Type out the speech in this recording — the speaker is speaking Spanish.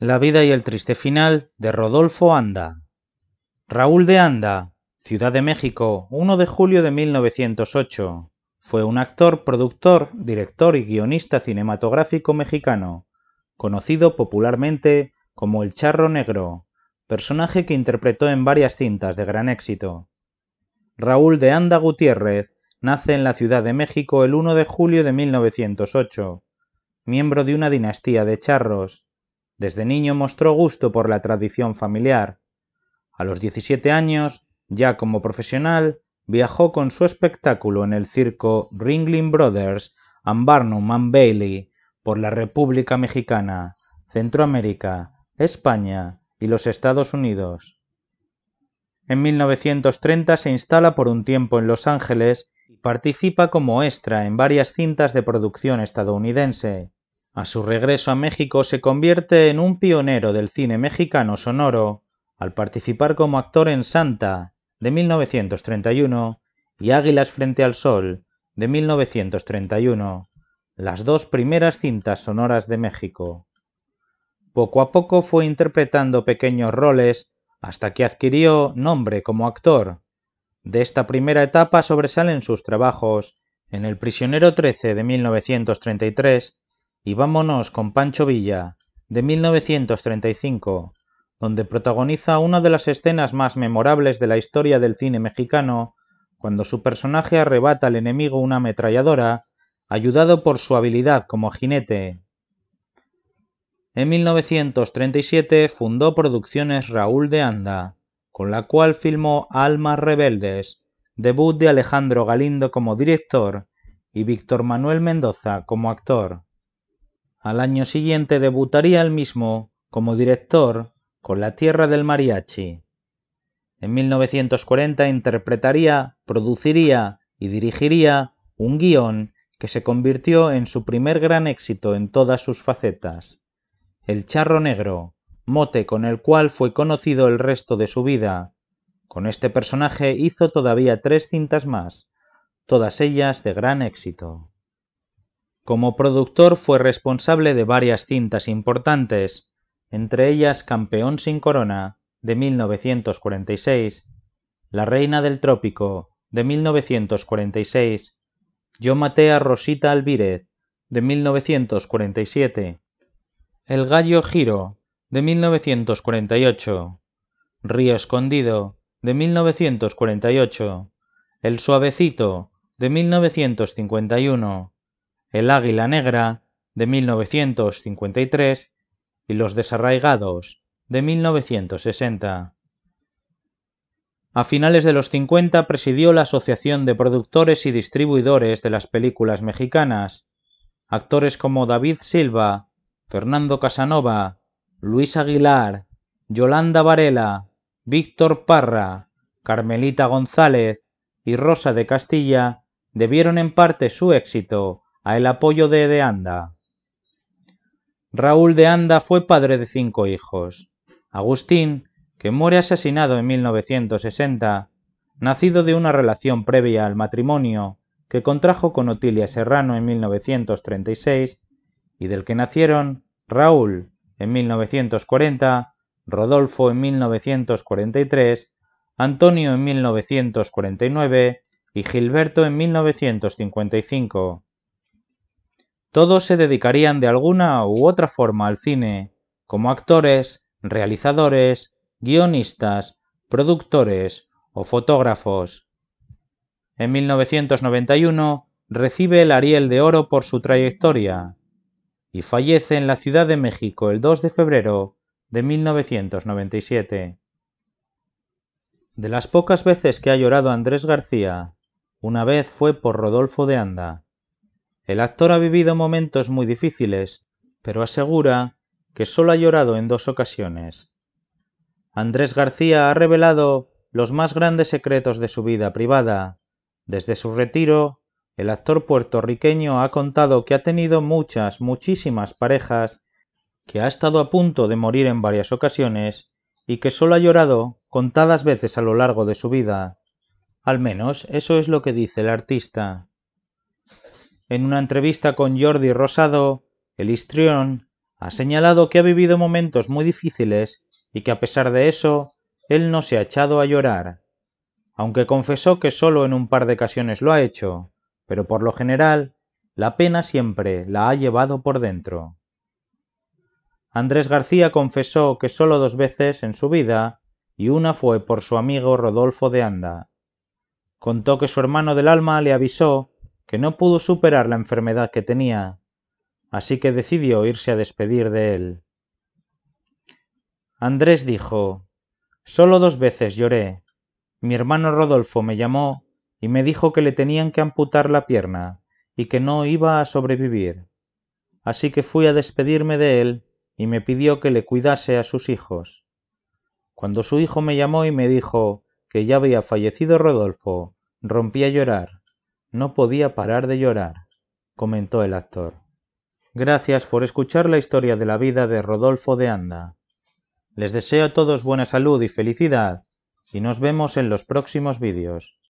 La vida y el triste final de Rodolfo Anda. Raúl de Anda, Ciudad de México, 1 de julio de 1908. Fue un actor, productor, director y guionista cinematográfico mexicano, conocido popularmente como el Charro Negro, personaje que interpretó en varias cintas de gran éxito. Raúl de Anda Gutiérrez nace en la Ciudad de México el 1 de julio de 1908, miembro de una dinastía de charros desde niño mostró gusto por la tradición familiar. A los 17 años, ya como profesional, viajó con su espectáculo en el circo Ringling Brothers and Barnum and Bailey por la República Mexicana, Centroamérica, España y los Estados Unidos. En 1930 se instala por un tiempo en Los Ángeles y participa como extra en varias cintas de producción estadounidense, a su regreso a México se convierte en un pionero del cine mexicano sonoro al participar como actor en Santa de 1931 y Águilas frente al Sol de 1931, las dos primeras cintas sonoras de México. Poco a poco fue interpretando pequeños roles hasta que adquirió nombre como actor. De esta primera etapa sobresalen sus trabajos en El prisionero 13 de 1933, y vámonos con Pancho Villa, de 1935, donde protagoniza una de las escenas más memorables de la historia del cine mexicano, cuando su personaje arrebata al enemigo una ametralladora, ayudado por su habilidad como jinete. En 1937 fundó Producciones Raúl de Anda, con la cual filmó Almas Rebeldes, debut de Alejandro Galindo como director y Víctor Manuel Mendoza como actor. Al año siguiente debutaría el mismo como director con La Tierra del Mariachi. En 1940 interpretaría, produciría y dirigiría un guión que se convirtió en su primer gran éxito en todas sus facetas. El Charro Negro, mote con el cual fue conocido el resto de su vida. Con este personaje hizo todavía tres cintas más, todas ellas de gran éxito. Como productor fue responsable de varias cintas importantes, entre ellas Campeón sin Corona, de 1946, La Reina del Trópico, de 1946, Yo maté a Rosita Alvírez, de 1947, El Gallo Giro, de 1948, Río Escondido, de 1948, El Suavecito, de 1951, el Águila Negra de 1953 y Los Desarraigados de 1960. A finales de los 50 presidió la Asociación de Productores y Distribuidores de las Películas Mexicanas. Actores como David Silva, Fernando Casanova, Luis Aguilar, Yolanda Varela, Víctor Parra, Carmelita González y Rosa de Castilla debieron en parte su éxito a el apoyo de De Anda. Raúl de Anda fue padre de cinco hijos. Agustín, que muere asesinado en 1960, nacido de una relación previa al matrimonio que contrajo con Otilia Serrano en 1936 y del que nacieron Raúl en 1940, Rodolfo en 1943, Antonio en 1949 y Gilberto en 1955. Todos se dedicarían de alguna u otra forma al cine, como actores, realizadores, guionistas, productores o fotógrafos. En 1991 recibe el Ariel de Oro por su trayectoria y fallece en la Ciudad de México el 2 de febrero de 1997. De las pocas veces que ha llorado Andrés García, una vez fue por Rodolfo de Anda. El actor ha vivido momentos muy difíciles, pero asegura que solo ha llorado en dos ocasiones. Andrés García ha revelado los más grandes secretos de su vida privada. Desde su retiro, el actor puertorriqueño ha contado que ha tenido muchas, muchísimas parejas, que ha estado a punto de morir en varias ocasiones y que solo ha llorado contadas veces a lo largo de su vida. Al menos eso es lo que dice el artista. En una entrevista con Jordi Rosado, el histrión ha señalado que ha vivido momentos muy difíciles y que a pesar de eso, él no se ha echado a llorar, aunque confesó que solo en un par de ocasiones lo ha hecho, pero por lo general, la pena siempre la ha llevado por dentro. Andrés García confesó que solo dos veces en su vida, y una fue por su amigo Rodolfo de Anda. Contó que su hermano del alma le avisó que no pudo superar la enfermedad que tenía, así que decidió irse a despedir de él. Andrés dijo Solo dos veces lloré. Mi hermano Rodolfo me llamó y me dijo que le tenían que amputar la pierna y que no iba a sobrevivir. Así que fui a despedirme de él y me pidió que le cuidase a sus hijos. Cuando su hijo me llamó y me dijo que ya había fallecido Rodolfo, rompí a llorar no podía parar de llorar, comentó el actor. Gracias por escuchar la historia de la vida de Rodolfo de Anda. Les deseo a todos buena salud y felicidad, y nos vemos en los próximos vídeos.